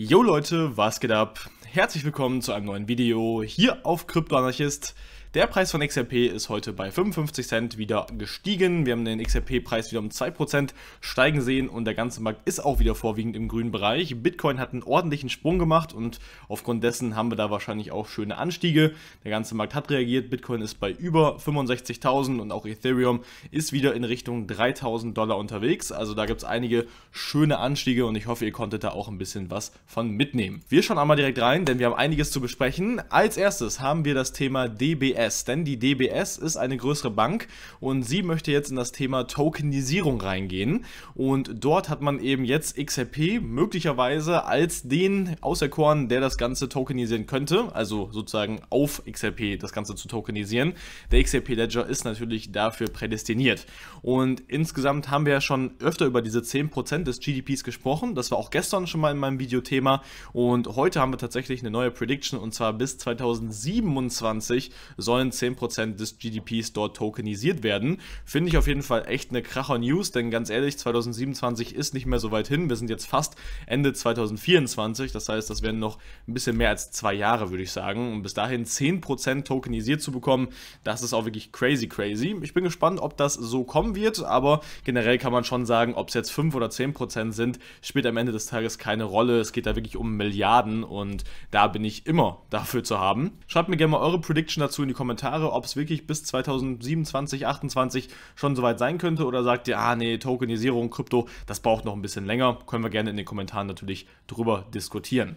Jo Leute, was geht ab? Herzlich willkommen zu einem neuen Video hier auf Kryptoanarchist. Der Preis von XRP ist heute bei 55 Cent wieder gestiegen. Wir haben den XRP-Preis wieder um 2% steigen sehen und der ganze Markt ist auch wieder vorwiegend im grünen Bereich. Bitcoin hat einen ordentlichen Sprung gemacht und aufgrund dessen haben wir da wahrscheinlich auch schöne Anstiege. Der ganze Markt hat reagiert. Bitcoin ist bei über 65.000 und auch Ethereum ist wieder in Richtung 3.000 Dollar unterwegs. Also da gibt es einige schöne Anstiege und ich hoffe, ihr konntet da auch ein bisschen was von mitnehmen. Wir schauen einmal direkt rein, denn wir haben einiges zu besprechen. Als erstes haben wir das Thema DBS DBS, denn die DBS ist eine größere Bank und sie möchte jetzt in das Thema Tokenisierung reingehen und dort hat man eben jetzt XRP möglicherweise als den auserkoren, der das Ganze tokenisieren könnte, also sozusagen auf XRP das Ganze zu tokenisieren. Der XRP Ledger ist natürlich dafür prädestiniert und insgesamt haben wir ja schon öfter über diese 10% des GDPs gesprochen, das war auch gestern schon mal in meinem Videothema und heute haben wir tatsächlich eine neue Prediction und zwar bis 2027 sollen 10% des GDPs dort tokenisiert werden. Finde ich auf jeden Fall echt eine kracher News, denn ganz ehrlich, 2027 ist nicht mehr so weit hin. Wir sind jetzt fast Ende 2024, das heißt, das werden noch ein bisschen mehr als zwei Jahre, würde ich sagen. Und bis dahin 10% tokenisiert zu bekommen, das ist auch wirklich crazy, crazy. Ich bin gespannt, ob das so kommen wird, aber generell kann man schon sagen, ob es jetzt 5 oder 10% sind, spielt am Ende des Tages keine Rolle. Es geht da wirklich um Milliarden und da bin ich immer dafür zu haben. Schreibt mir gerne mal eure Prediction dazu in die Kommentare, ob es wirklich bis 2027, 2028 schon soweit sein könnte oder sagt ihr, ah nee, Tokenisierung, Krypto, das braucht noch ein bisschen länger. Können wir gerne in den Kommentaren natürlich drüber diskutieren.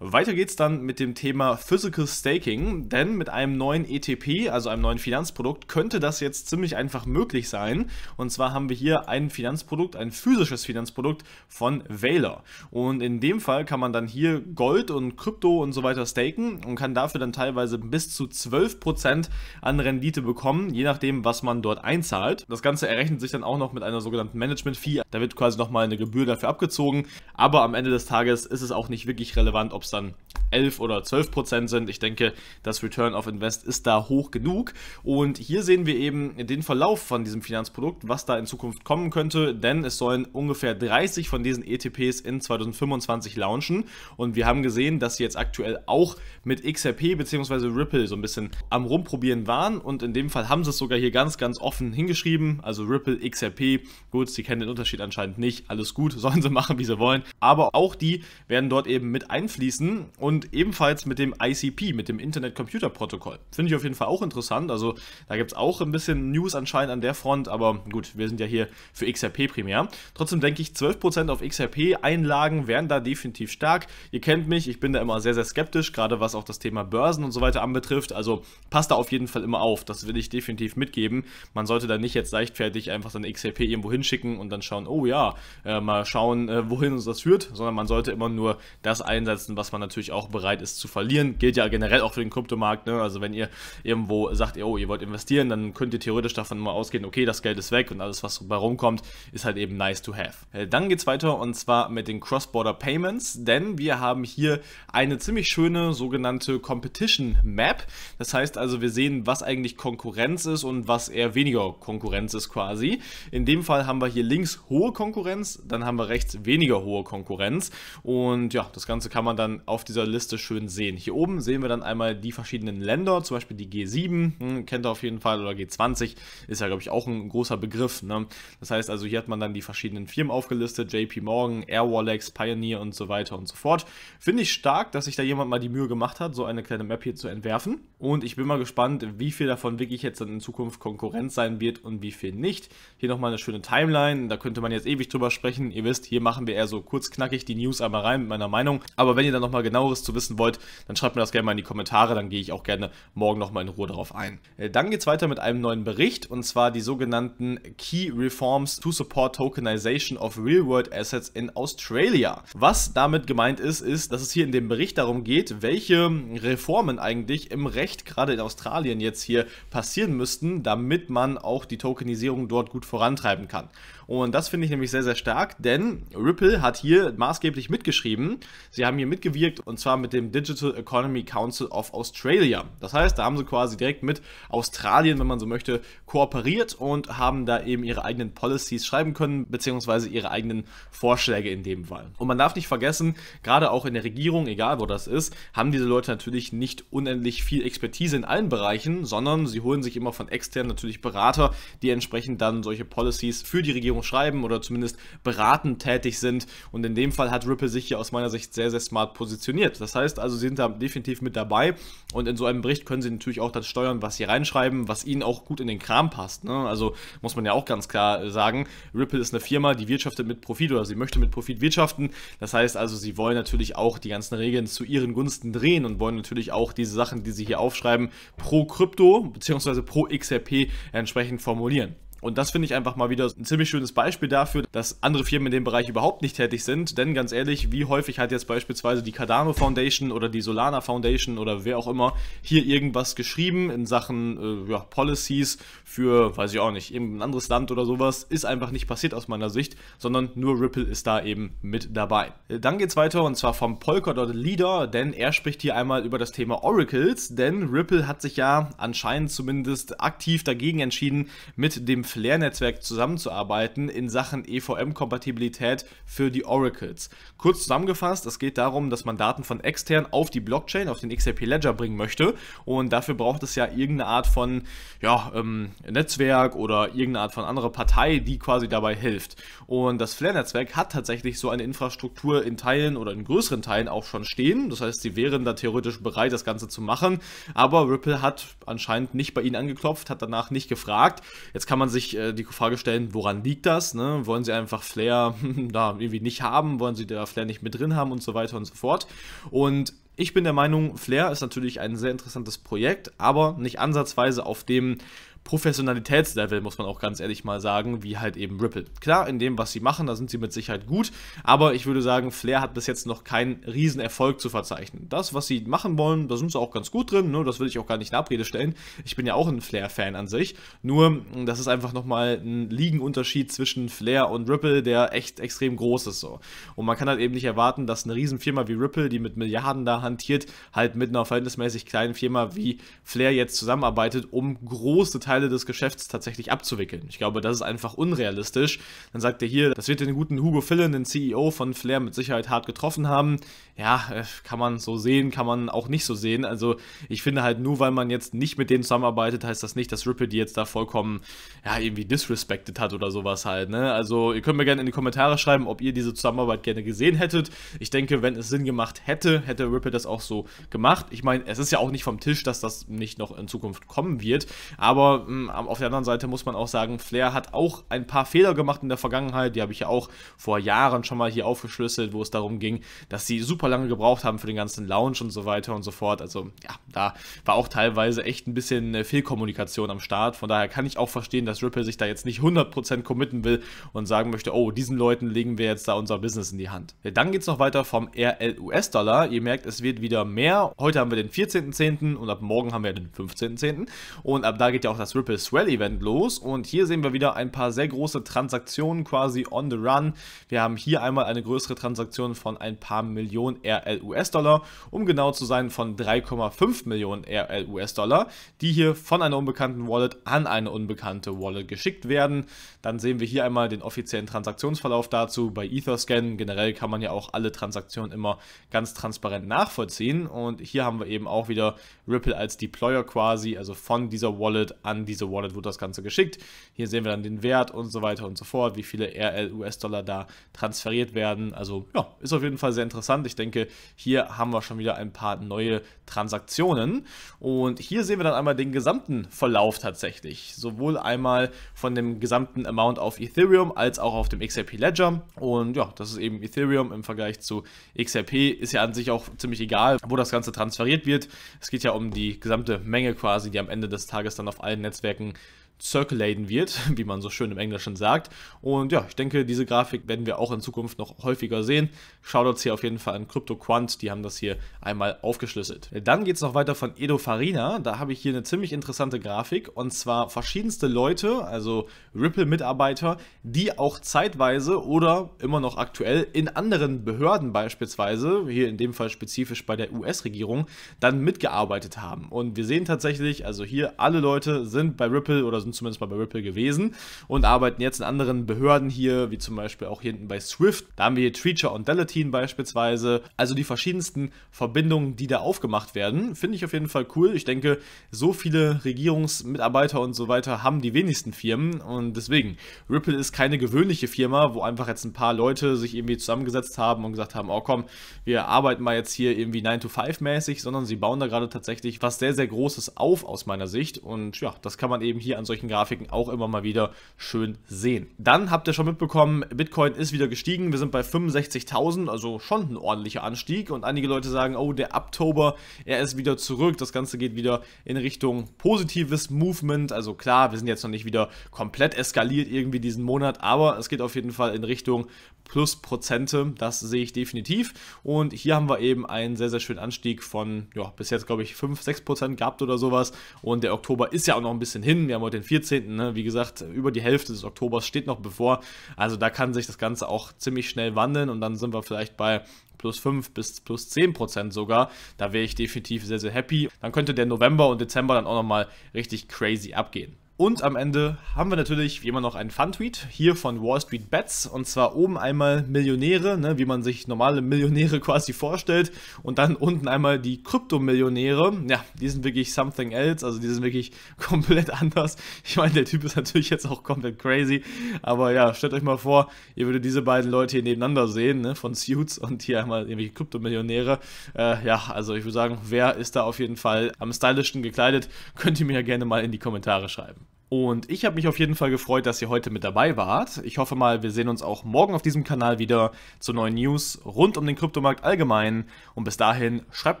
Weiter geht's dann mit dem Thema Physical Staking, denn mit einem neuen ETP, also einem neuen Finanzprodukt, könnte das jetzt ziemlich einfach möglich sein. Und zwar haben wir hier ein Finanzprodukt, ein physisches Finanzprodukt von Valor. Und in dem Fall kann man dann hier Gold und Krypto und so weiter staken und kann dafür dann teilweise bis zu 12% an Rendite bekommen, je nachdem, was man dort einzahlt. Das Ganze errechnet sich dann auch noch mit einer sogenannten Management-Fee. Da wird quasi nochmal eine Gebühr dafür abgezogen. Aber am Ende des Tages ist es auch nicht wirklich relevant, ob Props dann. 11 oder 12 Prozent sind. Ich denke, das Return of Invest ist da hoch genug. Und hier sehen wir eben den Verlauf von diesem Finanzprodukt, was da in Zukunft kommen könnte, denn es sollen ungefähr 30 von diesen ETPs in 2025 launchen. Und wir haben gesehen, dass sie jetzt aktuell auch mit XRP bzw. Ripple so ein bisschen am Rumprobieren waren. Und in dem Fall haben sie es sogar hier ganz, ganz offen hingeschrieben. Also Ripple, XRP. Gut, sie kennen den Unterschied anscheinend nicht. Alles gut, sollen sie machen, wie sie wollen. Aber auch die werden dort eben mit einfließen. Und und ebenfalls mit dem ICP, mit dem Internet Computer Protokoll. Finde ich auf jeden Fall auch interessant. Also da gibt es auch ein bisschen News anscheinend an der Front, aber gut, wir sind ja hier für XRP primär. Trotzdem denke ich, 12% auf XRP-Einlagen wären da definitiv stark. Ihr kennt mich, ich bin da immer sehr, sehr skeptisch, gerade was auch das Thema Börsen und so weiter anbetrifft. Also passt da auf jeden Fall immer auf. Das will ich definitiv mitgeben. Man sollte da nicht jetzt leichtfertig einfach dann XRP irgendwo hinschicken und dann schauen, oh ja, äh, mal schauen, äh, wohin uns das führt, sondern man sollte immer nur das einsetzen, was man natürlich auch bereit ist zu verlieren. Gilt ja generell auch für den Kryptomarkt. Ne? Also wenn ihr irgendwo sagt, oh, ihr wollt investieren, dann könnt ihr theoretisch davon mal ausgehen, okay, das Geld ist weg und alles, was dabei rumkommt, ist halt eben nice to have. Äh, dann geht es weiter und zwar mit den Cross-Border Payments, denn wir haben hier eine ziemlich schöne sogenannte Competition Map. Das heißt also, wir sehen, was eigentlich Konkurrenz ist und was eher weniger Konkurrenz ist quasi. In dem Fall haben wir hier links hohe Konkurrenz, dann haben wir rechts weniger hohe Konkurrenz und ja, das Ganze kann man dann auf dieser Liste schön sehen. Hier oben sehen wir dann einmal die verschiedenen Länder, zum Beispiel die G7, hm, kennt ihr auf jeden Fall, oder G20, ist ja, glaube ich, auch ein großer Begriff. Ne? Das heißt also, hier hat man dann die verschiedenen Firmen aufgelistet, JP Morgan, Airwallex, Pioneer und so weiter und so fort. Finde ich stark, dass sich da jemand mal die Mühe gemacht hat, so eine kleine Map hier zu entwerfen. Und ich bin mal gespannt, wie viel davon wirklich jetzt dann in Zukunft Konkurrenz sein wird und wie viel nicht. Hier nochmal eine schöne Timeline, da könnte man jetzt ewig drüber sprechen. Ihr wisst, hier machen wir eher so kurz knackig die News einmal rein mit meiner Meinung. Aber wenn ihr dann nochmal genaueres zu wissen wollt, dann schreibt mir das gerne mal in die Kommentare, dann gehe ich auch gerne morgen nochmal in Ruhe darauf ein. Äh, dann geht es weiter mit einem neuen Bericht und zwar die sogenannten Key Reforms to Support Tokenization of Real-World Assets in Australia. Was damit gemeint ist, ist, dass es hier in dem Bericht darum geht, welche Reformen eigentlich im Recht gerade in Australien jetzt hier passieren müssten, damit man auch die Tokenisierung dort gut vorantreiben kann. Und das finde ich nämlich sehr, sehr stark, denn Ripple hat hier maßgeblich mitgeschrieben. Sie haben hier mitgewirkt und zwar zwar mit dem Digital Economy Council of Australia. Das heißt, da haben sie quasi direkt mit Australien, wenn man so möchte, kooperiert und haben da eben ihre eigenen Policies schreiben können, beziehungsweise ihre eigenen Vorschläge in dem Fall. Und man darf nicht vergessen, gerade auch in der Regierung, egal wo das ist, haben diese Leute natürlich nicht unendlich viel Expertise in allen Bereichen, sondern sie holen sich immer von extern natürlich Berater, die entsprechend dann solche Policies für die Regierung schreiben oder zumindest beratend tätig sind. Und in dem Fall hat Ripple sich hier aus meiner Sicht sehr, sehr smart positioniert. Das heißt also, sie sind da definitiv mit dabei und in so einem Bericht können sie natürlich auch das steuern, was sie reinschreiben, was ihnen auch gut in den Kram passt. Ne? Also muss man ja auch ganz klar äh, sagen, Ripple ist eine Firma, die wirtschaftet mit Profit oder sie möchte mit Profit wirtschaften. Das heißt also, sie wollen natürlich auch die ganzen Regeln zu ihren Gunsten drehen und wollen natürlich auch diese Sachen, die sie hier aufschreiben, pro Krypto bzw. pro XRP entsprechend formulieren. Und das finde ich einfach mal wieder ein ziemlich schönes Beispiel dafür, dass andere Firmen in dem Bereich überhaupt nicht tätig sind. Denn ganz ehrlich, wie häufig hat jetzt beispielsweise die Cardano Foundation oder die Solana Foundation oder wer auch immer hier irgendwas geschrieben in Sachen äh, ja, Policies für, weiß ich auch nicht, irgendein anderes Land oder sowas, ist einfach nicht passiert aus meiner Sicht, sondern nur Ripple ist da eben mit dabei. Äh, dann geht es weiter und zwar vom Polkadot Leader, denn er spricht hier einmal über das Thema Oracles, denn Ripple hat sich ja anscheinend zumindest aktiv dagegen entschieden, mit dem Flair-Netzwerk zusammenzuarbeiten in Sachen EVM-Kompatibilität für die Oracles. Kurz zusammengefasst, es geht darum, dass man Daten von extern auf die Blockchain, auf den XRP Ledger bringen möchte und dafür braucht es ja irgendeine Art von ja, ähm, Netzwerk oder irgendeine Art von andere Partei, die quasi dabei hilft. Und das Flair-Netzwerk hat tatsächlich so eine Infrastruktur in Teilen oder in größeren Teilen auch schon stehen. Das heißt, sie wären da theoretisch bereit, das Ganze zu machen. Aber Ripple hat anscheinend nicht bei ihnen angeklopft, hat danach nicht gefragt. Jetzt kann man sich äh, die Frage stellen, woran liegt das? Ne? Wollen sie einfach Flair da irgendwie nicht haben? Wollen sie da Flair nicht mit drin haben und so weiter und so fort? Und ich bin der Meinung, Flair ist natürlich ein sehr interessantes Projekt, aber nicht ansatzweise auf dem Professionalitätslevel, muss man auch ganz ehrlich mal sagen, wie halt eben Ripple. Klar, in dem, was sie machen, da sind sie mit Sicherheit gut, aber ich würde sagen, Flair hat bis jetzt noch keinen Riesenerfolg zu verzeichnen. Das, was sie machen wollen, da sind sie auch ganz gut drin, ne? das will ich auch gar nicht in Abrede stellen. Ich bin ja auch ein Flair-Fan an sich, nur hm, das ist einfach nochmal ein Liegenunterschied zwischen Flair und Ripple, der echt extrem groß ist so. Und man kann halt eben nicht erwarten, dass eine Riesenfirma wie Ripple, die mit Milliarden da hantiert, halt mit einer verhältnismäßig kleinen Firma wie Flair jetzt zusammenarbeitet, um große Teile Teile des Geschäfts tatsächlich abzuwickeln. Ich glaube, das ist einfach unrealistisch. Dann sagt er hier, das wird den guten Hugo Fillen, den CEO von Flair, mit Sicherheit hart getroffen haben. Ja, äh, kann man so sehen, kann man auch nicht so sehen. Also ich finde halt, nur weil man jetzt nicht mit denen zusammenarbeitet, heißt das nicht, dass Ripple die jetzt da vollkommen, ja, irgendwie disrespected hat oder sowas halt. Ne? Also ihr könnt mir gerne in die Kommentare schreiben, ob ihr diese Zusammenarbeit gerne gesehen hättet. Ich denke, wenn es Sinn gemacht hätte, hätte Ripple das auch so gemacht. Ich meine, es ist ja auch nicht vom Tisch, dass das nicht noch in Zukunft kommen wird, aber ähm, auf der anderen Seite muss man auch sagen, Flair hat auch ein paar Fehler gemacht in der Vergangenheit. Die habe ich ja auch vor Jahren schon mal hier aufgeschlüsselt, wo es darum ging, dass sie super lange gebraucht haben für den ganzen Lounge und so weiter und so fort. Also ja, da war auch teilweise echt ein bisschen äh, Fehlkommunikation am Start. Von daher kann ich auch verstehen, dass Ripple sich da jetzt nicht 100% committen will und sagen möchte, oh, diesen Leuten legen wir jetzt da unser Business in die Hand. Dann geht es noch weiter vom rlus dollar Ihr merkt, es wird wieder mehr. Heute haben wir den 14.10. und ab morgen haben wir den 15.10. Und ab da geht ja auch das das Ripple Swell Event los und hier sehen wir wieder ein paar sehr große Transaktionen quasi on the run. Wir haben hier einmal eine größere Transaktion von ein paar Millionen RL US-Dollar, um genau zu sein von 3,5 Millionen RL US-Dollar, die hier von einer unbekannten Wallet an eine unbekannte Wallet geschickt werden. Dann sehen wir hier einmal den offiziellen Transaktionsverlauf dazu bei Etherscan. Generell kann man ja auch alle Transaktionen immer ganz transparent nachvollziehen und hier haben wir eben auch wieder Ripple als Deployer quasi, also von dieser Wallet an diese Wallet wurde das Ganze geschickt. Hier sehen wir dann den Wert und so weiter und so fort, wie viele RL US-Dollar da transferiert werden. Also ja, ist auf jeden Fall sehr interessant. Ich denke, hier haben wir schon wieder ein paar neue Transaktionen. Und hier sehen wir dann einmal den gesamten Verlauf tatsächlich. Sowohl einmal von dem gesamten Amount auf Ethereum als auch auf dem XRP Ledger. Und ja, das ist eben Ethereum im Vergleich zu XRP. Ist ja an sich auch ziemlich egal, wo das Ganze transferiert wird. Es geht ja um die gesamte Menge quasi, die am Ende des Tages dann auf allen Netzwerken Netzwerken circulaten wird, wie man so schön im Englischen sagt. Und ja, ich denke, diese Grafik werden wir auch in Zukunft noch häufiger sehen. Shoutouts hier auf jeden Fall an CryptoQuant, die haben das hier einmal aufgeschlüsselt. Dann geht es noch weiter von Edo Farina. Da habe ich hier eine ziemlich interessante Grafik und zwar verschiedenste Leute, also Ripple-Mitarbeiter, die auch zeitweise oder immer noch aktuell in anderen Behörden beispielsweise, hier in dem Fall spezifisch bei der US-Regierung, dann mitgearbeitet haben. Und wir sehen tatsächlich, also hier alle Leute sind bei Ripple oder sind zumindest mal bei Ripple gewesen und arbeiten jetzt in anderen Behörden hier, wie zum Beispiel auch hier hinten bei Swift. Da haben wir Treacher und Delatine beispielsweise. Also die verschiedensten Verbindungen, die da aufgemacht werden. Finde ich auf jeden Fall cool. Ich denke, so viele Regierungsmitarbeiter und so weiter haben die wenigsten Firmen und deswegen, Ripple ist keine gewöhnliche Firma, wo einfach jetzt ein paar Leute sich irgendwie zusammengesetzt haben und gesagt haben, oh komm, wir arbeiten mal jetzt hier irgendwie 9 to 5 mäßig, sondern sie bauen da gerade tatsächlich was sehr, sehr Großes auf aus meiner Sicht und ja, das kann man eben hier an solchen solchen Grafiken auch immer mal wieder schön sehen. Dann habt ihr schon mitbekommen, Bitcoin ist wieder gestiegen. Wir sind bei 65.000, also schon ein ordentlicher Anstieg. Und einige Leute sagen, oh, der Oktober, er ist wieder zurück. Das Ganze geht wieder in Richtung positives Movement. Also klar, wir sind jetzt noch nicht wieder komplett eskaliert irgendwie diesen Monat, aber es geht auf jeden Fall in Richtung Plusprozente. Das sehe ich definitiv. Und hier haben wir eben einen sehr, sehr schönen Anstieg von, ja, bis jetzt glaube ich 5, 6 Prozent gehabt oder sowas. Und der Oktober ist ja auch noch ein bisschen hin. Wir haben heute den 14. Ne? Wie gesagt, über die Hälfte des Oktobers steht noch bevor. Also da kann sich das Ganze auch ziemlich schnell wandeln und dann sind wir vielleicht bei plus 5 bis plus 10 Prozent sogar. Da wäre ich definitiv sehr, sehr happy. Dann könnte der November und Dezember dann auch nochmal richtig crazy abgehen. Und am Ende haben wir natürlich wie immer noch einen Fun-Tweet hier von Wall Street Bets. Und zwar oben einmal Millionäre, ne, wie man sich normale Millionäre quasi vorstellt. Und dann unten einmal die Kryptomillionäre. Ja, die sind wirklich something else. Also die sind wirklich komplett anders. Ich meine, der Typ ist natürlich jetzt auch komplett crazy. Aber ja, stellt euch mal vor, ihr würdet diese beiden Leute hier nebeneinander sehen, ne, von Suits und hier einmal irgendwelche Kryptomillionäre. Äh, ja, also ich würde sagen, wer ist da auf jeden Fall am stylischsten gekleidet? Könnt ihr mir ja gerne mal in die Kommentare schreiben. Und ich habe mich auf jeden Fall gefreut, dass ihr heute mit dabei wart. Ich hoffe mal, wir sehen uns auch morgen auf diesem Kanal wieder zu neuen News rund um den Kryptomarkt allgemein. Und bis dahin schreibt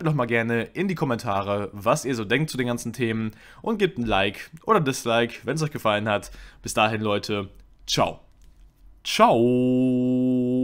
mir doch mal gerne in die Kommentare, was ihr so denkt zu den ganzen Themen und gebt ein Like oder Dislike, wenn es euch gefallen hat. Bis dahin, Leute, ciao. Ciao.